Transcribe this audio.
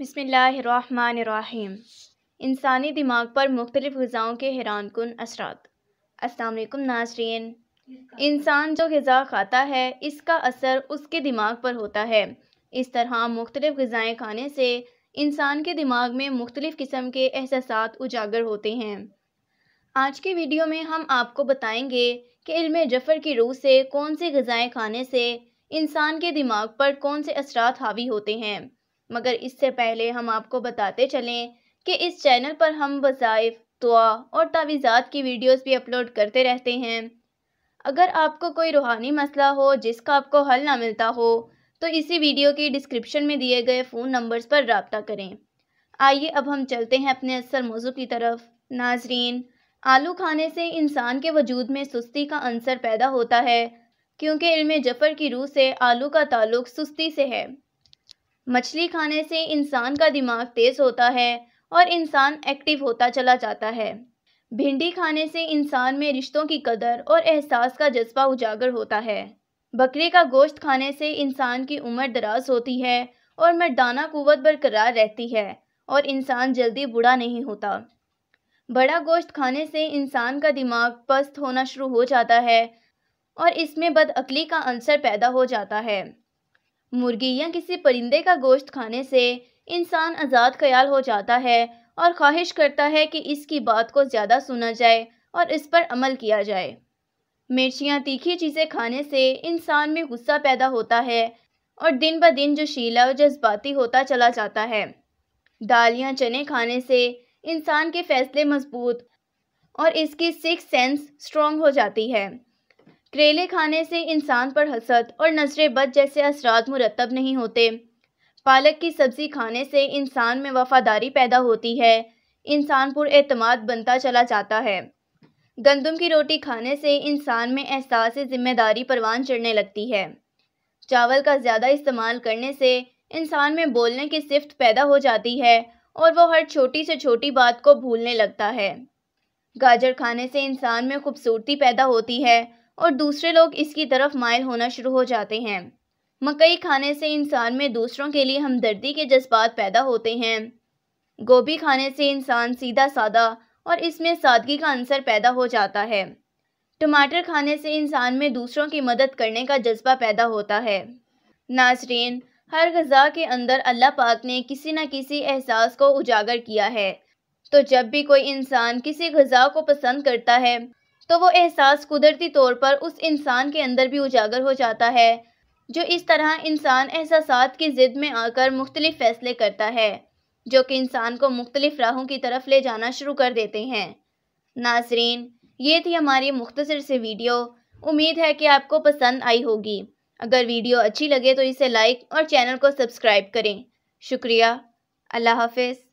बसमीम इंसानी दिमाग पर मुख्तलिफ़ गज़ाओं के हैरान कन असरात असलम नाजरीन इंसान जो गज़ा खाता है इसका असर उसके दिमाग पर होता है इस तरह मुख्तलिफ़ गज़ाएँ खाने से इंसान के दिमाग में मुख्तलिफ़ किस्म के एहसास उजागर होते हैं आज के वीडियो में हम आपको बताएँगे कि इल्म जफ़र की रूह से कौन सी गज़ाएँ खाने से इंसान के दिमाग पर कौन से असरात हावी होते हैं मगर इससे पहले हम आपको बताते चलें कि इस चैनल पर हम वज़ाइफ दुआ और तावीज़ात की वीडियोस भी अपलोड करते रहते हैं अगर आपको कोई रूहानी मसला हो जिसका आपको हल ना मिलता हो तो इसी वीडियो की डिस्क्रिप्शन में दिए गए फ़ोन नंबर्स पर रबता करें आइए अब हम चलते हैं अपने असर मौजू की तरफ नाजरीन आलू खाने से इंसान के वजूद में सुस्ती का अंसर पैदा होता है क्योंकि इल्म जफ़र की रूह से आलू का ताल्लुक सुस्ती से है मछली खाने से इंसान का दिमाग तेज़ होता है और इंसान एक्टिव होता चला जाता है भिंडी खाने से इंसान में रिश्तों की कदर और एहसास का जज्बा उजागर होता है बकरे का गोश्त खाने से इंसान की उम्र दराज होती है और मर्दाना कुवत बरकरार रहती है और इंसान जल्दी बूढ़ा नहीं होता बड़ा गोश्त खाने से इंसान का दिमाग पस्त होना शुरू हो जाता है और इसमें बदअकली का अंसर पैदा हो जाता है मुर्गी या किसी परिंदे का गोश्त खाने से इंसान आज़ाद ख्याल हो जाता है और ख्वाहिश करता है कि इसकी बात को ज़्यादा सुना जाए और इस पर अमल किया जाए मिर्चियाँ तीखी चीज़ें खाने से इंसान में गुस्सा पैदा होता है और दिन ब दिन जोशीला और जज्बाती होता चला जाता है दालियाँ चने खाने से इंसान के फैसले मजबूत और इसकी सिक्स सेंस स्ट्रॉन्ग हो जाती है करेले खाने से इंसान पर हसद और नजर बद जैसे असरात मुरतब नहीं होते पालक की सब्ज़ी खाने से इंसान में वफादारी पैदा होती है इंसान पुरमाद बनता चला जाता है गंदम की रोटी खाने से इंसान में एहसास ज़िम्मेदारी परवान चढ़ने लगती है चावल का ज़्यादा इस्तेमाल करने से इंसान में बोलने की सिफ्त पैदा हो जाती है और वह हर छोटी से छोटी बात को भूलने लगता है गाजर खाने से इंसान में खूबसूरती पैदा होती है और दूसरे लोग इसकी तरफ मायल होना शुरू हो जाते हैं मकई खाने से इंसान में दूसरों के लिए हमदर्दी के जज्बात पैदा होते हैं गोभी खाने से इंसान सीधा सादा और इसमें सादगी का अंसर पैदा हो जाता है टमाटर खाने से इंसान में दूसरों की मदद करने का जज्बा पैदा होता है नाजरीन हर गज़ा के अंदर अल्लाह पाक ने किसी न किसी एहसास को उजागर किया है तो जब भी कोई इंसान किसी गज़ा को पसंद करता है तो वो एहसास कुदरती तौर पर उस इंसान के अंदर भी उजागर हो जाता है जो इस तरह इंसान एहसास की ज़िद में आकर मुख्तलिफ़ फ़ैसले करता है जो कि इंसान को मुख्तलिफ़ राहों की तरफ ले जाना शुरू कर देते हैं नाजरीन ये थी हमारी मुख्तर से वीडियो उम्मीद है कि आपको पसंद आई होगी अगर वीडियो अच्छी लगे तो इसे लाइक और चैनल को सब्सक्राइब करें शुक्रिया अल्लाह हाफिज़